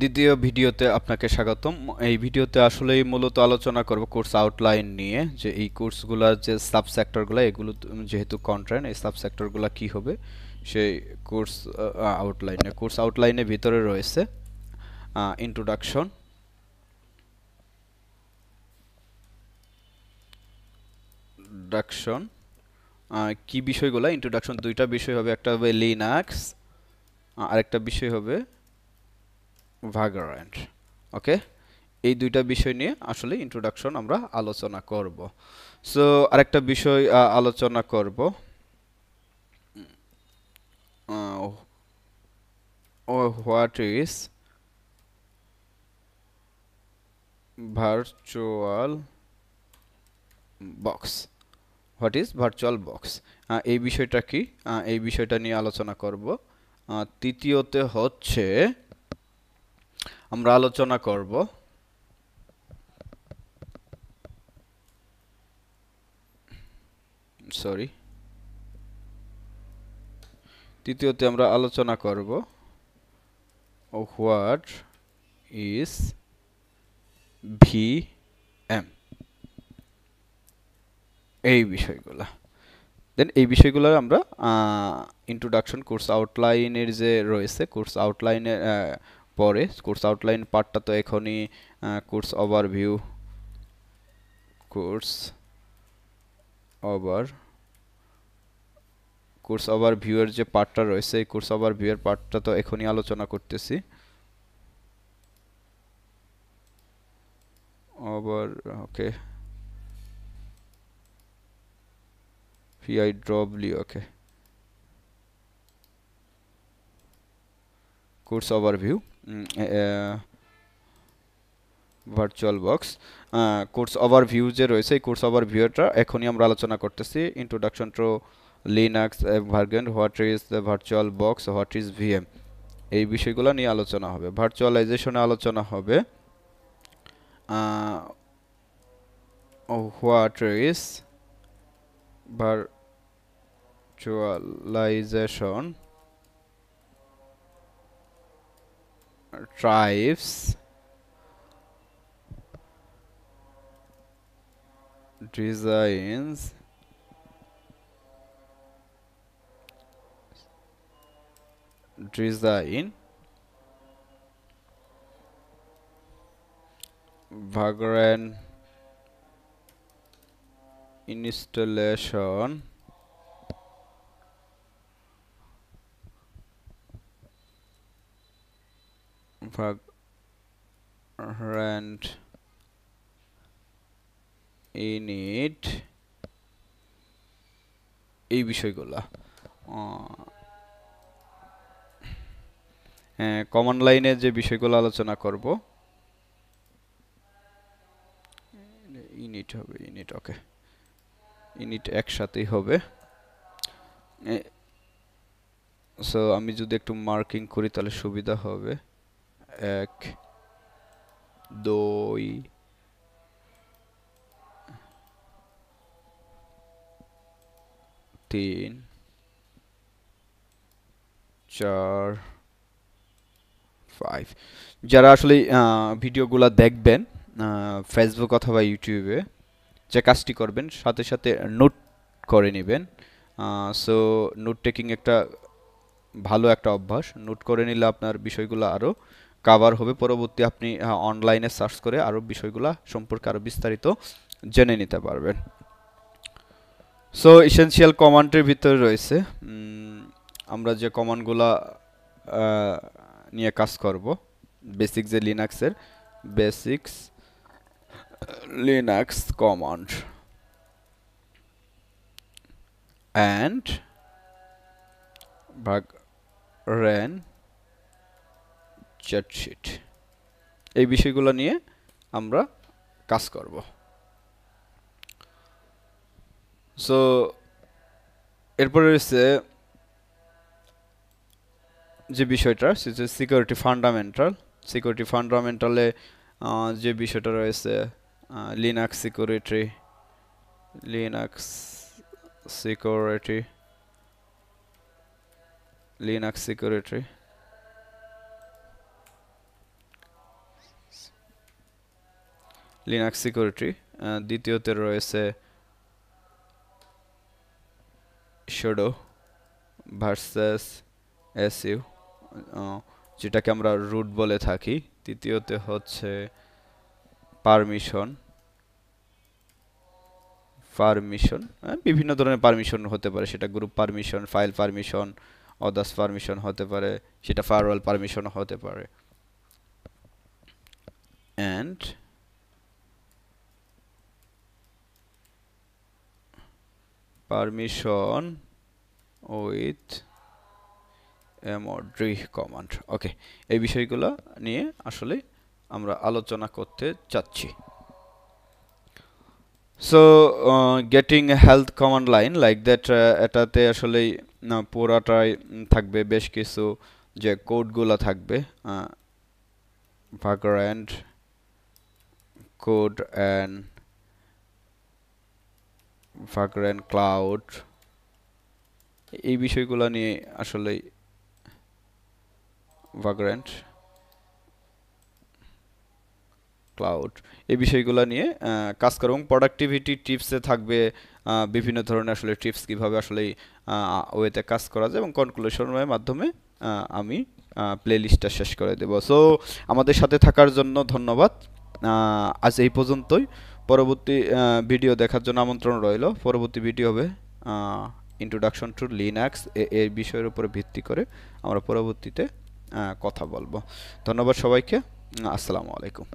দ্বিতীয় ভিডিওতে আপনাকে স্বাগতম এই ভিডিওতে আসলেই মূলত আলোচনা করব কোর্স আউটলাইন নিয়ে যে এই কোর্সগুলোর যে সাবসেক্টরগুলো এগুলো যেহেতু কন্ট্রেন এই সাবসেক্টরগুলো কি হবে সেই কোর্স আউটলাইনে কোর্স আউটলাইনের ভিতরে রয়েছে ইন্ট্রোডাকশন ডাকশন কি বিষয়গুলো ইন্ট্রোডাকশন দুইটা বিষয় হবে একটা হবে লিনাক্স আরেকটা বিষয় হবে ভাগারেন্ট ওকে এই দুইটা বিষয় নিয়ে আসলে ইন্ট্রোডাকশন আমরা আলোচনা করব সো আরেকটা বিষয় আলোচনা করব what is virtual box what is virtual box এই বিষয়টা কি এই বিষয়টা নিয়ে আলোচনা করব তৃতীয়তে হচ্ছে আমরা আলোচনা করব সরি তৃতীয়তে আমরা আলোচনা করব হোয়াট ইস ভি এম এই বিষয়গুলো দেন এই বিষয়গুলো আমরা ইন্ট্রোডাকশন কোর্স আউটলাইনের যে রয়েছে কোর্স আউটলাইনের পরে কোর্স আউটলাইন পার্টটা তো এখনই course overview course over course over এর যে পার্টটা রয়েছে এই কোর্স ওভার ভিউয়ের পার্টটা তো এখনই আলোচনা করতেছি ওভার ওকে পিআই ড্রবলি okay course overview virtual box course overview যে রয়েছে এই কোর্স ওভারভিউটা এখনই আমরা আলোচনা করতেছি ইন্ট্রোডাকশন টু লিনাক্স ভার্গেন what is the virtual box what is VM এই বিষয়গুলো নিয়ে আলোচনা হবে ভার্চুয়ালাইজেশনে আলোচনা হবে what is virtualization tribes designs design vagrant installation verb rent init এই বিষয়গুলা কমন লাইনে হ্যাঁ, যে বিষয়গুলো আলোচনা করব ইনিট হবে ইনিট ওকে ইনিট একসাথেই হবে সো আমি যদি একটু মার্কিং করি তাহলে সুবিধা হবে এক দুই তিন চার ফাইভ যারা আসলে ভিডিওগুলো দেখবেন ফেসবুক অথবা ইউটিউবে যে কাজটি করবেন সাথে সাথে নোট করে নেবেন সো নোট টেকিং একটা ভালো একটা অভ্যাস নোট করে নিলে আপনার বিষয়গুলো আরও কাভার হবে পরবর্তী আপনি অনলাইনে সার্চ করে আরও বিষয়গুলো সম্পর্কে আরও বিস্তারিত জেনে নিতে পারবেন সো ইসেন্সিয়াল কমান্ডের ভিতরে রয়েছে আমরা যে কমান্ডগুলা নিয়ে কাজ করব বেসিক যে লিনাক্সের basics Linux command and Vagrant chargesheet এই বিষয়গুলো নিয়ে আমরা কাজ করব সো এরপরে রয়েছে যে বিষয়টা সেটা সিকিউরিটি ফান্ডামেন্টাল সিকিউরিটি ফান্ডামেন্টালে যে বিষয়টা রয়েছে Linux security Linux security Linux security Linux security দ্বিতীয়তে রয়েছে শোডো ভার্সেস এসইউ যেটাকে আমরা রুট বলে থাকি তৃতীয়তে হচ্ছে পারমিশন পারমিশন বিভিন্ন ধরনের পারমিশন হতে পারে সেটা group permission file permission others permission হতে পারে সেটা ফায়ারওয়াল পারমিশন হতে পারে অ্যান্ড permission with এমড্রি কমান্ড ওকে এই বিষয়গুলো নিয়ে আসলে আমরা আলোচনা করতে চাচ্ছি so getting health command line like that এটাতে আসলে পুরাটাই থাকবে বেশ কিছু যে কোডগুলো থাকবে Vagrant code and Vagrant cloud এই বিষয়গুলো নিয়ে আসলে ভাগ্রেন্ট ক্লাউড এই বিষয়গুলো নিয়ে কাজ করো এবং প্রোডাক্টিভিটি টিপসে থাকবে বিভিন্ন ধরনের আসলে টিপস কিভাবে আসলে ওয়েতে কাজ করা যায় এবং কনক্লুশনের মাধ্যমে আমি প্লেলিস্টটা শেষ করে দেব সো আমাদের সাথে থাকার জন্য ধন্যবাদ আজ এই পর্যন্তই পরবর্তী ভিডিও দেখার জন্য আমন্ত্রণ রইল পরবর্তী ভিডিও হবে ইন্ট্রোডাকশন টু লিনাক্স এই বিষয়ের উপর ভিত্তি করে আমরা পরবর্তীতে কথা বলবো ধন্যবাদ সবাইকে আসসালামু আলাইকুম